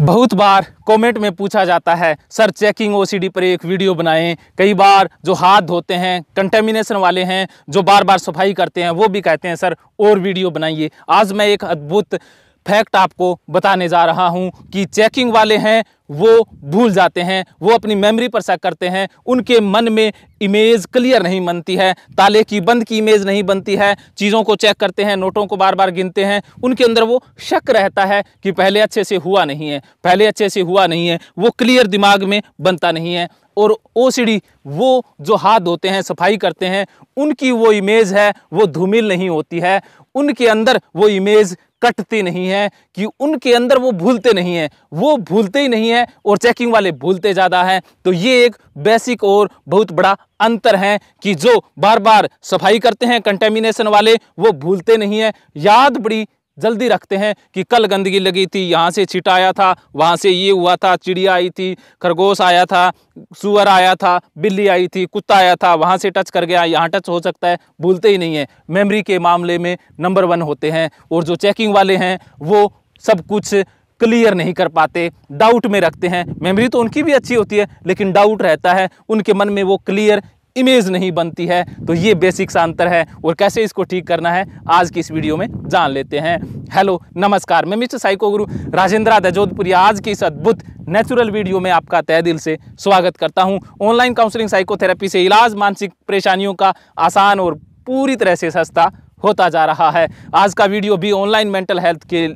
बहुत बार कमेंट में पूछा जाता है सर चेकिंग ओसीडी पर एक वीडियो बनाएं कई बार जो हाथ धोते हैं कंटेमिनेशन वाले हैं जो बार बार सफाई करते हैं वो भी कहते हैं सर और वीडियो बनाइए आज मैं एक अद्भुत फैक्ट आपको बताने जा रहा हूं कि चेकिंग वाले हैं वो भूल जाते हैं वो अपनी मेमोरी पर शक करते हैं उनके मन में इमेज क्लियर नहीं बनती है ताले की बंद की इमेज नहीं बनती है चीज़ों को चेक करते हैं नोटों को बार बार गिनते हैं उनके अंदर वो शक रहता है कि पहले अच्छे से हुआ नहीं है पहले अच्छे से हुआ नहीं है वो क्लियर दिमाग में बनता नहीं है और ओ वो जो हाथ धोते हैं सफाई करते हैं उनकी वो इमेज है वो धूमिल नहीं होती है उनके अंदर वो इमेज कटती नहीं है कि उनके अंदर वो भूलते नहीं हैं वो भूलते ही नहीं हैं और चेकिंग वाले भूलते ज़्यादा हैं तो ये एक बेसिक और बहुत बड़ा अंतर है कि जो बार बार सफाई करते हैं कंटेमिनेशन वाले वो भूलते नहीं हैं याद बड़ी जल्दी रखते हैं कि कल गंदगी लगी थी यहाँ से छिटाया आया था वहाँ से ये हुआ था चिड़िया आई थी खरगोश आया था सुअर आया था बिल्ली आई थी कुत्ता आया था वहाँ से टच कर गया यहाँ टच हो सकता है भूलते ही नहीं है मेमोरी के मामले में नंबर वन होते हैं और जो चेकिंग वाले हैं वो सब कुछ क्लियर नहीं कर पाते डाउट में रखते हैं मेमोरी तो उनकी भी अच्छी होती है लेकिन डाउट रहता है उनके मन में वो क्लियर इमेज नहीं बनती है तो ये बेसिक्स अंतर है और कैसे इसको ठीक करना है आज की इस वीडियो में जान लेते हैं हेलो नमस्कार मैं मिस्टर साइको गुरु आदय जोधपुरी आज की इस अद्भुत नेचुरल वीडियो में आपका तय दिल से स्वागत करता हूं ऑनलाइन काउंसलिंग साइकोथेरेपी से इलाज मानसिक परेशानियों का आसान और पूरी तरह से सस्ता होता जा रहा है आज का वीडियो भी ऑनलाइन मेंटल हेल्थ के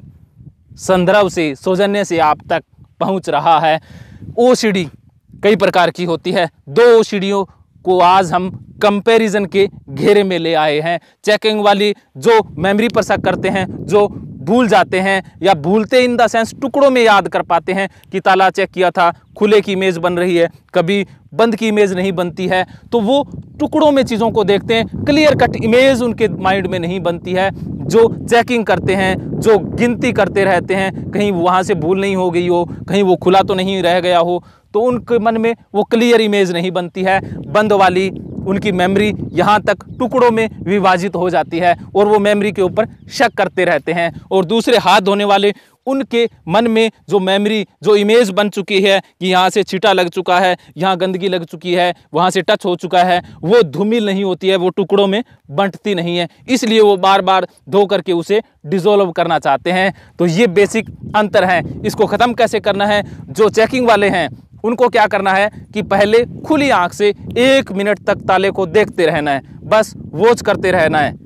संदर्भ से सौजन्य से आप तक पहुँच रहा है ओ कई प्रकार की होती है दो ओ को आज हम कंपैरिजन के घेरे में ले आए हैं चेकिंग वाली जो मेमोरी पर शक करते हैं जो भूल जाते हैं या भूलते इन द सेंस टुकड़ों में याद कर पाते हैं कि ताला चेक किया था खुले की इमेज बन रही है कभी बंद की इमेज नहीं बनती है तो वो टुकड़ों में चीज़ों को देखते हैं क्लियर कट इमेज उनके माइंड में नहीं बनती है जो चेकिंग करते हैं जो गिनती करते रहते हैं कहीं वहाँ से भूल नहीं हो गई हो कहीं वो खुला तो नहीं रह गया हो तो उनके मन में वो क्लियर इमेज नहीं बनती है बंद वाली उनकी मेमोरी यहाँ तक टुकड़ों में विभाजित हो जाती है और वो मेमोरी के ऊपर शक करते रहते हैं और दूसरे हाथ धोने वाले उनके मन में जो मेमोरी जो इमेज बन चुकी है कि यहाँ से छिटा लग चुका है यहाँ गंदगी लग चुकी है वहाँ से टच हो चुका है वो धूमिल नहीं होती है वो टुकड़ों में बंटती नहीं है इसलिए वो बार बार धो करके उसे डिजोल्व करना चाहते हैं तो ये बेसिक अंतर है इसको ख़त्म कैसे करना है जो चेकिंग वाले हैं उनको क्या करना है कि पहले खुली आँख से एक मिनट तक ताले को देखते रहना है बस वॉच करते रहना है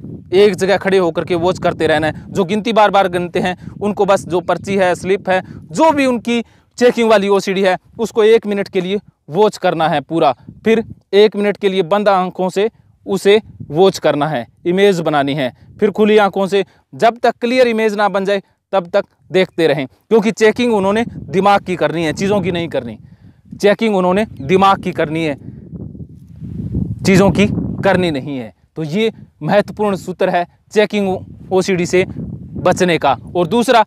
एक जगह खड़े होकर के वॉच करते रहना है जो गिनती बार बार गिनते हैं उनको बस जो पर्ची है स्लिप है जो भी उनकी चेकिंग वाली ओ है उसको एक मिनट के लिए वॉच करना है पूरा फिर एक मिनट के लिए बंद आंखों से उसे वॉच करना है इमेज बनानी है फिर खुली आंखों से जब तक क्लियर इमेज ना बन जाए तब तक देखते रहें क्योंकि चेकिंग उन्होंने दिमाग की करनी है चीज़ों की नहीं करनी चेकिंग उन्होंने दिमाग की करनी है चीज़ों की करनी नहीं है तो ये महत्वपूर्ण सूत्र है चेकिंग ओसीडी से बचने का और दूसरा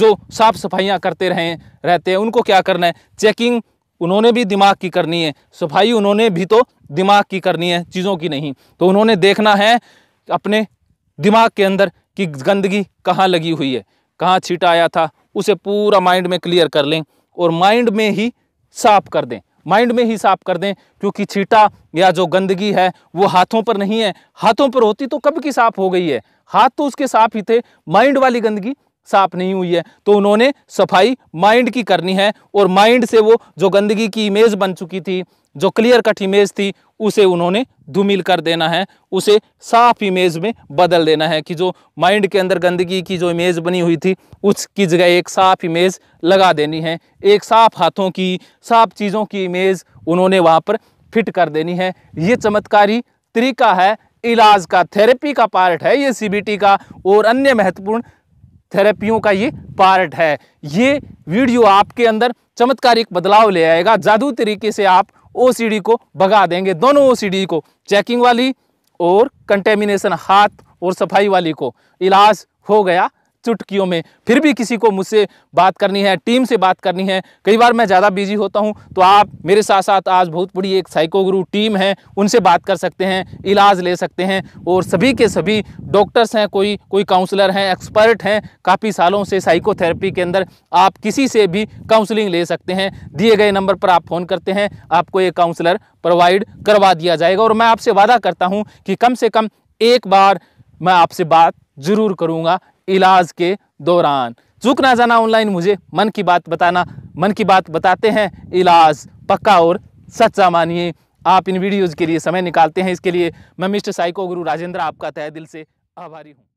जो साफ सफाइयाँ करते रहें रहते हैं उनको क्या करना है चेकिंग उन्होंने भी दिमाग की करनी है सफाई उन्होंने भी तो दिमाग की करनी है चीज़ों की नहीं तो उन्होंने देखना है अपने दिमाग के अंदर कि गंदगी कहाँ लगी हुई है कहाँ छीटा आया था उसे पूरा माइंड में क्लियर कर लें और माइंड में ही साफ कर दें माइंड में ही साफ कर दें क्योंकि छीटा या जो गंदगी है वो हाथों पर नहीं है हाथों पर होती तो कब की साफ हो गई है हाथ तो उसके साफ ही थे माइंड वाली गंदगी साफ नहीं हुई है तो उन्होंने सफाई माइंड की करनी है और माइंड से वो जो गंदगी की इमेज बन चुकी थी जो क्लियर कट इमेज थी उसे उन्होंने धूमिल कर देना है उसे साफ इमेज में बदल देना है कि जो माइंड के अंदर गंदगी की जो इमेज बनी हुई थी उसकी जगह एक साफ इमेज लगा देनी है एक साफ हाथों की साफ चीज़ों की इमेज उन्होंने वहाँ पर फिट कर देनी है ये चमत्कारी तरीका है इलाज का थेरेपी का पार्ट है ये सी का और अन्य महत्वपूर्ण थेरेपियों का ये पार्ट है ये वीडियो आपके अंदर चमत्कारिक बदलाव ले आएगा जादू तरीके से आप ओ को भगा देंगे दोनों ओ को चेकिंग वाली और कंटेमिनेशन हाथ और सफाई वाली को इलाज हो गया चुटकियों में फिर भी किसी को मुझसे बात करनी है टीम से बात करनी है कई बार मैं ज़्यादा बिजी होता हूँ तो आप मेरे साथ साथ आज बहुत बड़ी एक साइको गुरु टीम है उनसे बात कर सकते हैं इलाज ले सकते हैं और सभी के सभी डॉक्टर्स हैं कोई कोई काउंसलर हैं एक्सपर्ट हैं काफ़ी सालों से साइकोथेरेपी के अंदर आप किसी से भी काउंसलिंग ले सकते हैं दिए गए नंबर पर आप फ़ोन करते हैं आपको ये काउंसलर प्रोवाइड करवा दिया जाएगा और मैं आपसे वादा करता हूँ कि कम से कम एक बार मैं आपसे बात ज़रूर करूँगा इलाज के दौरान चूक ना जाना ऑनलाइन मुझे मन की बात बताना मन की बात बताते हैं इलाज पक्का और सच्चा मानिए आप इन वीडियोज़ के लिए समय निकालते हैं इसके लिए मैं मिस्टर साइको गुरु राजेंद्र आपका तय दिल से आभारी हूँ